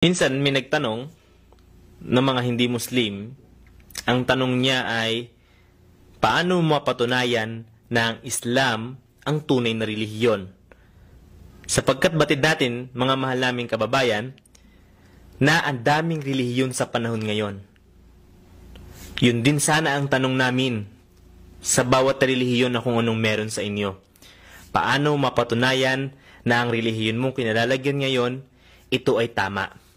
Minsan may nagtanong ng mga hindi Muslim, ang tanong niya ay, paano mapatunayan na ang Islam ang tunay na relihiyon? Sapagkat batid natin, mga mahal naming kababayan, na ang daming relihiyon sa panahon ngayon. Yun din sana ang tanong namin sa bawat relihiyon na kung anong meron sa inyo. Paano mapatunayan na ang relihiyon mong kinalalagyan ngayon, ito ay tama?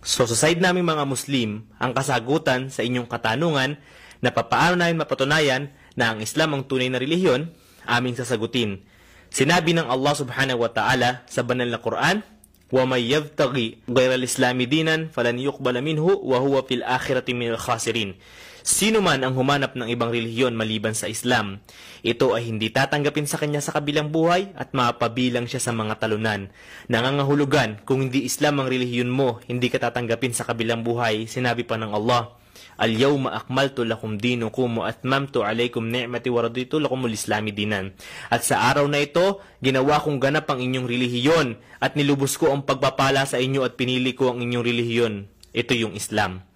So sa side naming mga Muslim, ang kasagutan sa inyong katanungan na papaano namin mapatunayan na ang Islam ang tunay na relihiyon, aming sasagutin. Sinabi ng Allah subhanahu wa ta'ala sa banal na Quran, وَمَنْ يَبْتَغِي غَيْرَ الْإِسْلَامِ دِينًا فَلَنْ يُقْبَلَ مِنْهُ وَهُوَ فِي الْآخِرَةِ مِنَ الْخَاسِرِينَ Sino man ang humanap ng ibang relihiyon maliban sa Islam, ito ay hindi tatanggapin sa kanya sa kabilang buhay at mapabilang siya sa mga talunan. Nangangahulugan, kung hindi Islam ang relihiyon mo, hindi ka tatanggapin sa kabilang buhay, sinabi pa ng Allah. Al-yawma akmaltu lakum dinukum at mamtu alaykum ni'mati wa raditu lakum islami dinan. At sa araw na ito, ginawa kong ganap ang inyong relihiyon at nilubos ko ang pagpapala sa inyo at pinili ko ang inyong relihiyon. Ito yung Islam.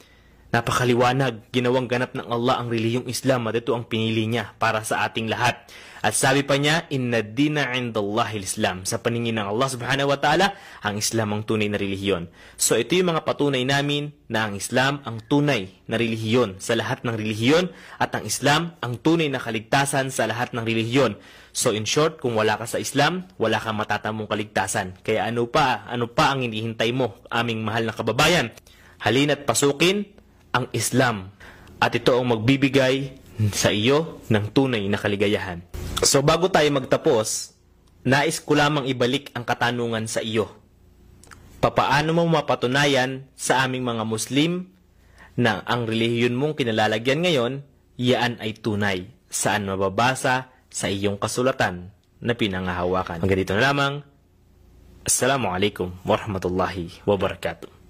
Napakaliwanag, ginawang ganap ng Allah ang reliyong Islam at ito ang pinili niya para sa ating lahat. At sabi pa niya, Inna dina indallahi islam Sa paningin ng Allah subhanahu wa ta'ala, ang Islam ang tunay na relihiyon. So ito yung mga patunay namin na ang Islam ang tunay na relihiyon sa lahat ng relihiyon at ang Islam ang tunay na kaligtasan sa lahat ng relihiyon. So in short, kung wala ka sa Islam, wala kang matatamong kaligtasan. Kaya ano pa, ano pa ang inihintay mo, aming mahal na kababayan? Halina't pasukin ang Islam at ito ang magbibigay sa iyo ng tunay na kaligayahan. So bago tayo magtapos, nais ko lamang ibalik ang katanungan sa iyo. Papaano mo mapatunayan sa aming mga Muslim na ang relihiyon mong kinalalagyan ngayon, yaan ay tunay? Saan mababasa sa iyong kasulatan na pinangahawakan? Hanggang dito na lamang. Assalamualaikum warahmatullahi wabarakatuh.